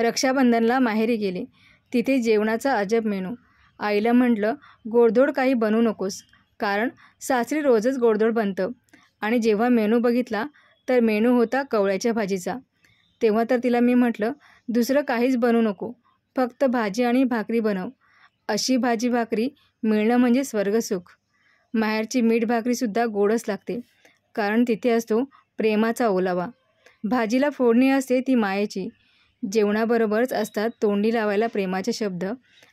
रक्षाबंधनला माहेरी गेले तिथे जेवणाचा अजब मेनू आईला म्हटलं गोडधोड काही बनवू नकोस कारण सासरी रोजच गोडधोड बनतं आणि जेव्हा मेनू बघितला तर मेनू होता कवळ्याच्या भाजीचा तेव्हा तर तिला मी म्हटलं दुसरं काहीच बनू नको फक्त भाजी आणि भाकरी बनव अशी भाजी भाकरी मिळणं म्हणजे स्वर्गसुख माहेरची मीठ भाकरीसुद्धा गोडच लागते कारण तिथे असतो प्रेमाचा ओलावा भाजीला फोडणी असते ती मायेची जेवणाबरोबरच असतात तोंडी लावायला प्रेमाचे शब्द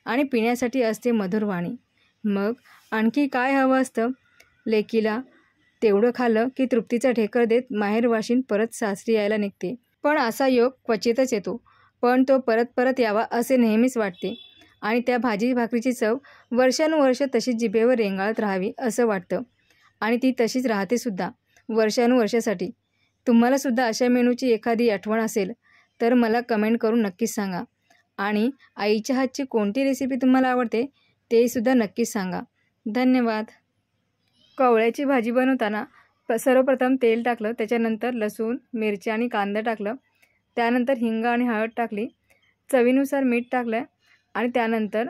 आणि पिण्यासाठी असते मधुर वाणी मग आणखी काय हवं असतं लेकीला तेवढं खालं की तृप्तीचा ढेकर देत माहेरवाशीन परत सासरी यायला निघते पण असा योग क्वचितच येतो पण तो परत परत यावा असे नेहमीच वाटते आणि त्या भाजी भाकरीची चव वर्षानुवर्ष तशीच जिभेवर रेंगाळत राहावी असं वाटतं आणि ती तशीच राहतेसुद्धा वर्षानुवर्षासाठी तुम्हालासुद्धा अशा मेनूची एखादी आठवण असेल तर मला कमेंट करून नक्कीच सांगा आणि आईच्या हातची कोणती रेसिपी तुम्हाला आवडते तेसुद्धा नक्कीच सांगा धन्यवाद कवळ्याची भाजी बनवताना सर्वप्रथम तेल टाकलं त्याच्यानंतर लसूण मिरची आणि कांदा टाकलं त्यानंतर हिंग आणि हळद टाकली चवीनुसार मीठ टाकलं आणि त्यानंतर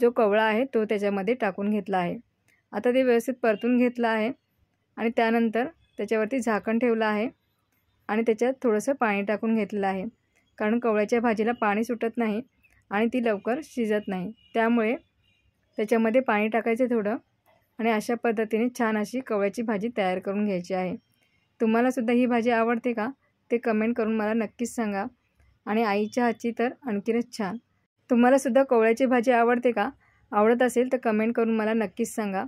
जो कवळा आहे तो त्याच्यामध्ये टाकून घेतला आहे आता ते व्यवस्थित परतून घेतलं आहे आणि त्यानंतर त्याच्यावरती झाकण ठेवलं आहे आणि त्याच्यात थोडंसं पाणी टाकून घेतलं आहे कारण कवळ्याच्या भाजीला पाणी सुटत नाही आणि ती लवकर शिजत नाही त्यामुळे त्याच्यामध्ये पाणी टाकायचं थोडं आणि अशा पद्धतीने छान अशी कवळ्याची भाजी तयार करून घ्यायची आहे तुम्हालासुद्धा ही भाजी आवडते का ते कमेंट करून मला नक्कीच सांगा आणि आईच्या हातची तर आणखीनच छान तुम्हालासुद्धा कवळ्याची भाजी आवडते का आवडत असेल तर कमेंट करून मला नक्कीच सांगा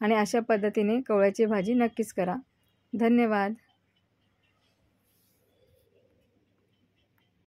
आणि अशा पद्धतीने कवळ्याची भाजी नक्कीच करा धन्यवाद